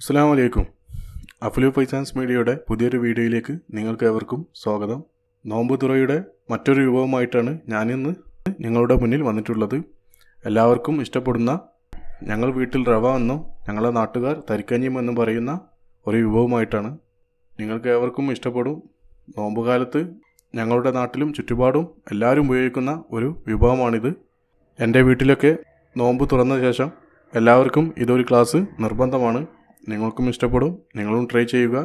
അസ്സാം വലൈക്കും അഫ്ലു ഫൈസാൻസ് മീഡിയയുടെ പുതിയൊരു വീഡിയോയിലേക്ക് നിങ്ങൾക്ക് ഏവർക്കും സ്വാഗതം നോമ്പ് തുറയുടെ മറ്റൊരു വിഭവമായിട്ടാണ് ഞാനിന്ന് നിങ്ങളുടെ മുന്നിൽ വന്നിട്ടുള്ളത് എല്ലാവർക്കും ഇഷ്ടപ്പെടുന്ന ഞങ്ങൾ വീട്ടിൽ റവ എന്നും ഞങ്ങളുടെ നാട്ടുകാർ തരിക്കഞ്ഞിയും എന്നും പറയുന്ന ഒരു വിഭവമായിട്ടാണ് നിങ്ങൾക്ക് ഏവർക്കും ഇഷ്ടപ്പെടും നോമ്പുകാലത്ത് ഞങ്ങളുടെ നാട്ടിലും ചുറ്റുപാടും എല്ലാവരും ഉപയോഗിക്കുന്ന ഒരു വിഭവമാണിത് എൻ്റെ വീട്ടിലൊക്കെ നോമ്പ് തുറന്ന ശേഷം എല്ലാവർക്കും ഇതൊരു ക്ലാസ് നിർബന്ധമാണ് നിങ്ങൾക്കും ഇഷ്ടപ്പെടും നിങ്ങളും ട്രൈ ചെയ്യുക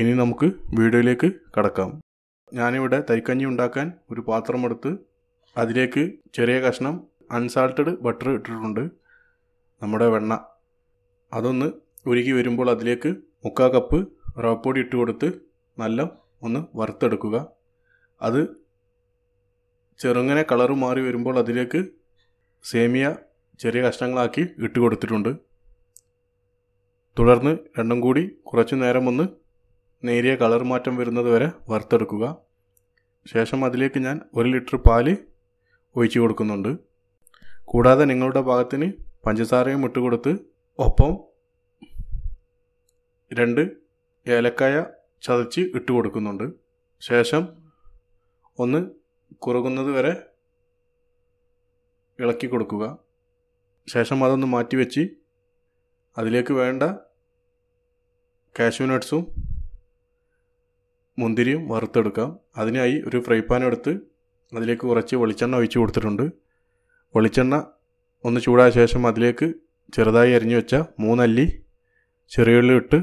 ഇനി നമുക്ക് വീഡിയോയിലേക്ക് കടക്കാം ഞാനിവിടെ തൈക്കഞ്ഞി ഉണ്ടാക്കാൻ ഒരു പാത്രം എടുത്ത് അതിലേക്ക് ചെറിയ കഷ്ണം അൺസാൾട്ടഡ് ബട്ടർ ഇട്ടിട്ടുണ്ട് നമ്മുടെ വെണ്ണ അതൊന്ന് ഉരുകി വരുമ്പോൾ അതിലേക്ക് മുക്കാ കപ്പ് റവപ്പൊടി ഇട്ട് കൊടുത്ത് നല്ല ഒന്ന് വറുത്തെടുക്കുക അത് ചെറുങ്ങനെ കളറ് മാറി വരുമ്പോൾ അതിലേക്ക് സേമിയ ചെറിയ കഷ്ണങ്ങളാക്കി ഇട്ട് കൊടുത്തിട്ടുണ്ട് തുടർന്ന് രണ്ടും കൂടി കുറച്ചു നേരം ഒന്ന് നേരിയ കളർ മാറ്റം വരുന്നത് വരെ വറുത്തെടുക്കുക ശേഷം അതിലേക്ക് ഞാൻ ഒരു ലിറ്റർ പാല് ഒഴിച്ചു കൊടുക്കുന്നുണ്ട് കൂടാതെ നിങ്ങളുടെ ഭാഗത്തിന് പഞ്ചസാരയും ഇട്ട് കൊടുത്ത് ഒപ്പം രണ്ട് ഏലക്കായ ചതച്ച് ഇട്ട് കൊടുക്കുന്നുണ്ട് ശേഷം ഒന്ന് കുറുകുന്നത് വരെ ഇളക്കി കൊടുക്കുക ശേഷം അതൊന്ന് മാറ്റി അതിലേക്ക് വേണ്ട കാഷ്യൂ നട്ട്സും മുന്തിരിയും വറുത്തെടുക്കാം അതിനായി ഒരു ഫ്രൈ പാൻ എടുത്ത് അതിലേക്ക് കുറച്ച് വെളിച്ചെണ്ണ ഒഴിച്ച് കൊടുത്തിട്ടുണ്ട് വെളിച്ചെണ്ണ ഒന്ന് ചൂടായ ശേഷം അതിലേക്ക് ചെറുതായി അരിഞ്ഞു വെച്ച മൂന്നല്ലി ചെറിയുള്ളി ഇട്ട്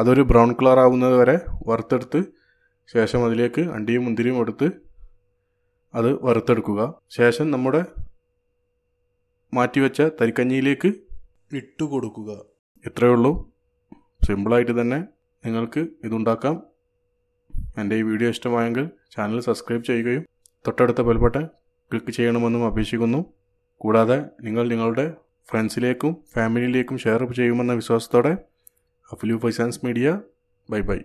അതൊരു ബ്രൗൺ കളർ ആവുന്നത് വരെ വറുത്തെടുത്ത് ശേഷം അതിലേക്ക് അണ്ടിയും മുന്തിരിയും എടുത്ത് അത് വറുത്തെടുക്കുക ശേഷം നമ്മുടെ മാറ്റിവെച്ച തരിക്കഞ്ഞിയിലേക്ക് ഇട്ട് കൊടുക്കുക ഇത്രയേ ഉള്ളൂ സിമ്പിളായിട്ട് തന്നെ നിങ്ങൾക്ക് ഇതുണ്ടാക്കാം എൻ്റെ ഈ വീഡിയോ ഇഷ്ടമായെങ്കിൽ ചാനൽ സബ്സ്ക്രൈബ് ചെയ്യുകയും തൊട്ടടുത്ത ബെൽബട്ടൺ ക്ലിക്ക് ചെയ്യണമെന്നും അപേക്ഷിക്കുന്നു കൂടാതെ നിങ്ങൾ നിങ്ങളുടെ ഫ്രണ്ട്സിലേക്കും ഫാമിലിയിലേക്കും ഷെയർ ചെയ്യുമെന്ന വിശ്വാസത്തോടെ അഫ്ലു ഫൈസാൻസ് മീഡിയ ബൈ ബൈ